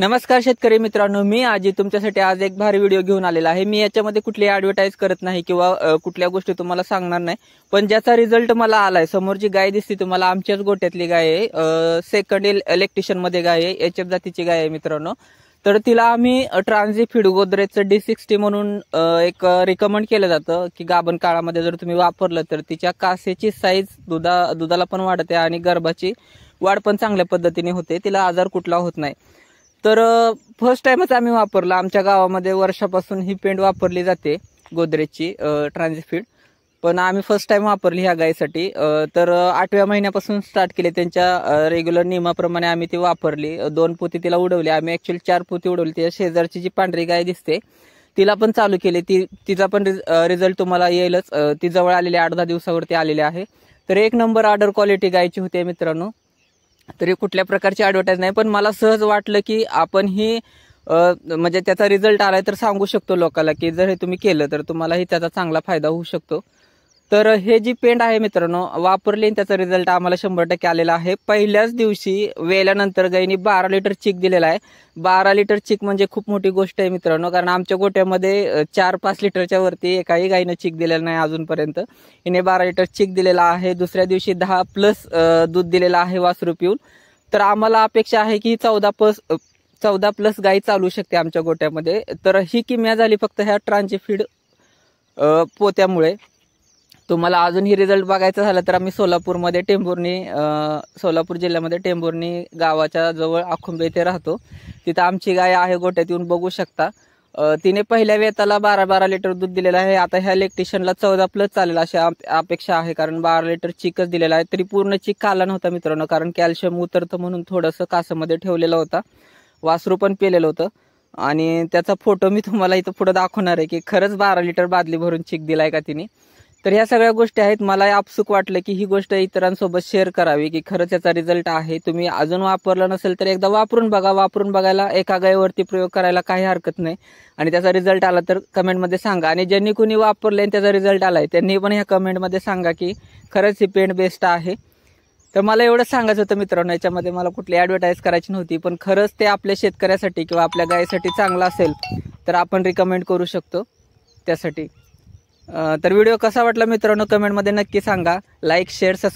नमस्कार शेतकरी मित्रांनो मी आजी तुमच्यासाठी आज एक भारी व्हिडिओ घेऊन आलेला आहे मी याच्यामध्ये कुठली ऍडव्हर्टाईज करत नाही किंवा कुठल्या गोष्टी तुम्हाला सांगणार नाही पण ज्याचा रिझल्ट मला आलाय समोर जी गाय दिसते तुम्हाला आमच्याच गोट्यातली गाय आहे सेकंड मध्ये गाय आहे एच एफ जातीची गाय आहे मित्रांनो तर तिला आम्ही ट्रान्झिफिड गोदरेजचं डी सिक्स्टी म्हणून एक रिकमेंड केलं जातं की गाभण काळामध्ये जर तुम्ही वापरलं तर तिच्या कासेची साईज दुधा दुधाला पण वाढते आणि गर्भाची वाढ पण चांगल्या पद्धतीने होते तिला आजार कुठला होत नाही तर फर्स्ट टाइमच आम्ही वापरला आमच्या गावामध्ये वर्षापासून ही पेंट वापरली जाते गोदरेजची फीड पण आम्ही फर्स्ट टाइम वापरली ह्या गायीसाठी तर आठव्या महिन्यापासून स्टार्ट केले त्यांच्या रेग्युलर नियमाप्रमाणे आम्ही ती वापरली दोन पोती तिला उडवली आम्ही ॲक्च्युली चार पोती उडवली त्या शेजारची जी पांढरी गाय दिसते तिला पण चालू केली ती तिचा पण रिझल्ट तुम्हाला येईलच ती जवळ आलेली आठ दहा दिवसावरती आलेली आहे तर एक नंबर ऑर्डर क्वालिटी गायची होती मित्रांनो तरी कुठल्या प्रकारची ॲडव्हर्टाईज नाही पण मला सहज वाटलं की आपण ही म्हणजे त्याचा रिझल्ट आला तर सांगू शकतो लोकांना की जर हे तुम्ही केलं तर तुम्हालाही त्याचा चांगला फायदा होऊ शकतो तर हे जी पेंट आहे मित्रांनो वापरली त्याचा रिझल्ट आम्हाला शंभर टक्के आलेला आहे पहिल्याच दिवशी वेल्यानंतर गाईने बारा लिटर चीक दिलेला आहे बारा लिटर चिक म्हणजे खूप मोठी गोष्ट आहे मित्रांनो कारण आमच्या गोट्यामध्ये चार पाच लिटरच्या वरती एकाही गाईनं चिक दिलेलं नाही अजूनपर्यंत हिने बारा लिटर चीक दिलेला आहे दुसऱ्या दिवशी दहा प्लस दूध दिलेलं आहे वासरू पिऊन तर आम्हाला अपेक्षा आहे की चौदा प्लस चौदा प्लस गाई चालू शकते आमच्या गोट्यामध्ये तर ही किम्या झाली फक्त ह्या ट्रांची फीड पोत्यामुळे तुम्हाला अजूनही रिझल्ट बघायचा झाला तर आम्ही सोलापूरमध्ये टेंभुर्णी सोलापूर जिल्ह्यामध्ये टेंभुर्णी गावाच्या जवळ आखुंबे इथे राहतो तिथं आमची गाय आहे गोट्यात येऊन बघू शकता तिने पहिल्या वेताला बारा बारा लिटर दूध दिलेलं आहे आता ह्या इलेक्ट्रिशियनला चौदा प्लस चालेल अशी अपेक्षा आहे कारण बारा लिटर चिकच दिलेला आहे तरी पूर्ण चिक काला नव्हता मित्रांनो कारण कॅल्शियम उतरतं म्हणून थोडंसं कासामध्ये ठेवलेलं होता वासरू पण पेलेलं होतं आणि त्याचा फोटो मी तुम्हाला इथं पुढं दाखवणार आहे की खरंच बारा लिटर बादली भरून चिक दिलाय का तिने तर ह्या सगळ्या गोष्टी आहेत मला आपसुक वाटलं की ही गोष्ट इतरांसोबत शेअर करावी की खरंच याचा रिझल्ट आहे तुम्ही अजून वापरला नसेल तर एकदा वापरून बघा वापरून बघायला एका गायीवरती प्रयोग करायला काही हरकत नाही आणि त्याचा रिझल्ट आला तर कमेंटमध्ये सांगा आणि ज्यांनी कुणी वापरले आणि त्याचा रिझल्ट आला आहे त्यांनी पण ह्या कमेंटमध्ये सांगा की खरंच ही पेंट बेस्ट आहे तर मला एवढंच सांगायचं होतं मित्रांनो याच्यामध्ये मला कुठली ॲडव्हर्टाईज करायची नव्हती पण खरंच ते आपल्या शेतकऱ्यासाठी किंवा आपल्या गायीसाठी चांगलं असेल तर आपण रिकमेंड करू शकतो त्यासाठी तर व्हिडिओ कसा वाटला मित्रांनो कमेंटमध्ये नक्की सांगा लाईक शेअर